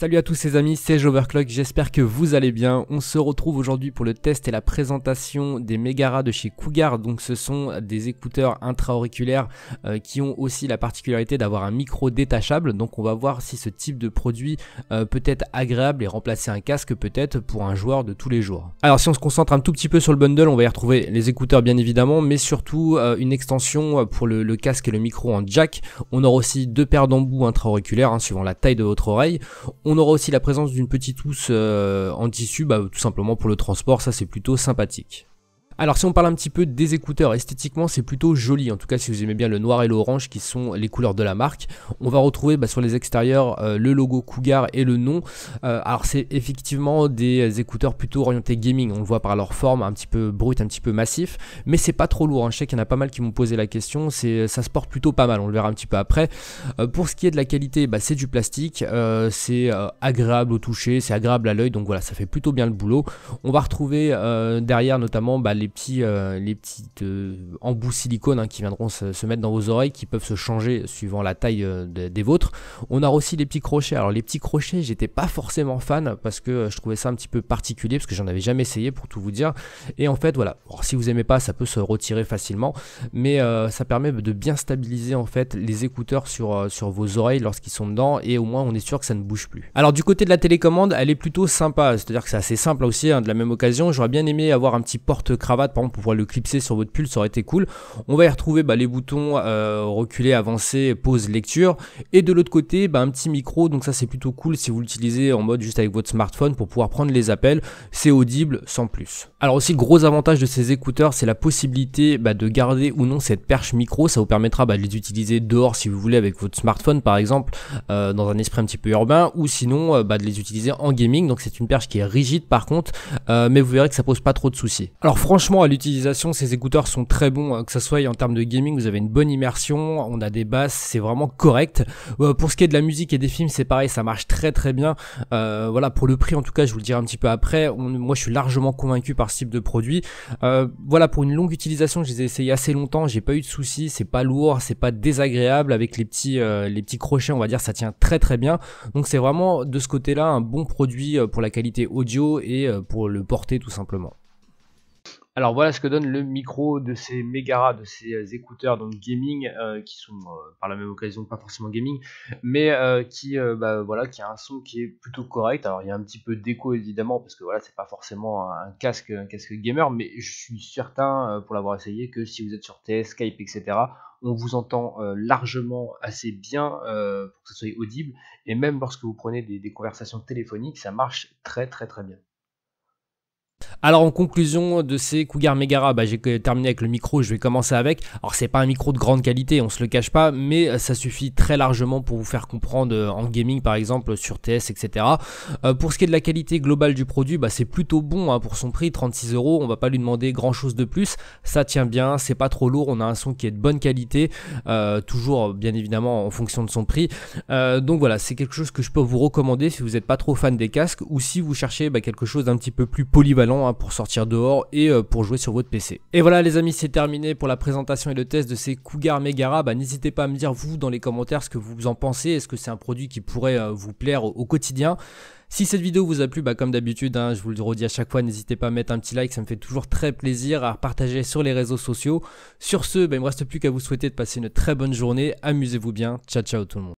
Salut à tous ces amis, c'est Joverclock, j'espère que vous allez bien. On se retrouve aujourd'hui pour le test et la présentation des Megara de chez Cougar. Donc ce sont des écouteurs intra-auriculaires euh, qui ont aussi la particularité d'avoir un micro détachable. Donc on va voir si ce type de produit euh, peut être agréable et remplacer un casque peut-être pour un joueur de tous les jours. Alors si on se concentre un tout petit peu sur le bundle, on va y retrouver les écouteurs bien évidemment, mais surtout euh, une extension pour le, casque et le micro en jack. On aura aussi deux paires d'embouts intra-auriculaires hein, suivant la taille de votre oreille. On aura aussi la présence d'une petite housse euh, en tissu, bah, tout simplement pour le transport, ça c'est plutôt sympathique. Alors si on parle un petit peu des écouteurs, esthétiquement c'est plutôt joli, en tout cas si vous aimez bien le noir et l'orange qui sont les couleurs de la marque. On va retrouver bah, sur les extérieurs euh, le logo Cougar et le nom. Euh, alors c'est effectivement des écouteurs plutôt orientés gaming, on le voit par leur forme un petit peu brute, un petit peu massif, mais c'est pas trop lourd. Hein. Je sais qu'il y en a pas mal qui m'ont posé la question, ça se porte plutôt pas mal, on le verra un petit peu après. Euh, pour ce qui est de la qualité, bah, c'est du plastique, c'est agréable au toucher, c'est agréable à l'œil, donc voilà, ça fait plutôt bien le boulot. On va retrouver derrière notamment bah, les petits, euh, les petites embouts euh, silicone hein, qui viendront se, mettre dans vos oreilles, qui peuvent se changer suivant la taille euh, des vôtres. On a aussi les petits crochets. Alors les petits crochets, j'étais pas forcément fan parce que je trouvais ça un petit peu particulier parce que j'en avais jamais essayé pour tout vous dire. Et en fait, voilà. si vous aimez pas, ça peut se retirer facilement, mais ça permet de bien stabiliser en fait les écouteurs sur vos oreilles lorsqu'ils sont dedans et au moins on est sûr que ça ne bouge plus. Alors du côté de la télécommande, elle est plutôt sympa, c'est-à-dire que c'est assez simple aussi. Hein, de la même occasion, j'aurais bien aimé avoir un petit porte crâne par exemple, pour pouvoir le clipser sur votre pull, ça aurait été cool. On va y retrouver bah, les boutons euh, reculer, avancer, pause, lecture. Et de l'autre côté, bah, un petit micro, donc ça c'est plutôt cool si vous l'utilisez en mode juste avec votre smartphone pour pouvoir prendre les appels. C'est audible sans plus. Alors aussi, gros avantage de ces écouteurs, c'est la possibilité bah, de garder ou non cette perche micro. Ça vous permettra de les utiliser dehors si vous voulez avec votre smartphone par exemple, euh, dans un esprit un petit peu urbain, ou sinon euh, de les utiliser en gaming. Donc c'est une perche qui est rigide par contre, mais vous verrez que ça pose pas trop de soucis. Alors franchement, franchement, à l'utilisation, ces écouteurs sont très bons, hein. que ce soit en termes de gaming, vous avez une bonne immersion, on a des basses, c'est vraiment correct. Euh, pour ce qui est de la musique et des films, c'est pareil, ça marche très très bien. Euh, voilà, pour le prix en tout cas, je vous le dirai un petit peu après, moi je suis largement convaincu par ce type de produit. Euh, voilà, pour une longue utilisation, je les ai essayé assez longtemps, j'ai pas eu de soucis, c'est pas lourd, c'est pas désagréable, avec les petits, les petits crochets, on va dire, ça tient très très bien. Donc c'est vraiment de ce côté-là un bon produit pour la qualité audio et pour le porter tout simplement. Alors voilà ce que donne le micro de ces Megara, de ces euh, écouteurs donc gaming euh, qui sont euh, par la même occasion pas forcément gaming, mais qui bah, voilà qui a un son qui est plutôt correct. Alors il y a un petit peu d'écho évidemment parce que voilà c'est pas forcément un casque un casque gamer, mais je suis certain pour l'avoir essayé que si vous êtes sur TS, Skype etc on vous entend largement assez bien pour que ce soit audible et même lorsque vous prenez des conversations téléphoniques ça marche très très très bien. Alors en conclusion de ces Cougar Megara, bah, j'ai terminé avec le micro, je vais commencer avec. Alors c'est pas un micro de grande qualité, on se le cache pas, mais euh, ça suffit très largement pour vous faire comprendre euh, en gaming par exemple sur TS etc. Euh, pour ce qui est de la qualité globale du produit, bah, c'est plutôt bon hein, pour son prix, 36 euros, on va pas lui demander grand chose de plus. Ça tient bien, c'est pas trop lourd, on a un son qui est de bonne qualité, toujours bien évidemment en fonction de son prix. donc voilà, c'est quelque chose que je peux vous recommander si vous n'êtes pas trop fan des casques ou si vous cherchez bah, quelque chose d'un petit peu plus polyvalent Hein, pour sortir dehors et euh, pour jouer sur votre PC. Et voilà les amis, c'est terminé pour la présentation et le test de ces Cougar Megara. Bah, N'hésitez pas à me dire vous dans les commentaires ce que vous en pensez. Est-ce que c'est un produit qui pourrait euh, vous plaire au, quotidien si cette vidéo vous a plu, bah, comme d'habitude, hein, je vous le redis à chaque fois, n'hésitez pas à mettre un petit like, ça me fait toujours très plaisir à partager sur les réseaux sociaux. Sur ce, bah, il ne me reste plus qu'à vous souhaiter de passer une très bonne journée, amusez-vous bien, ciao ciao tout le monde.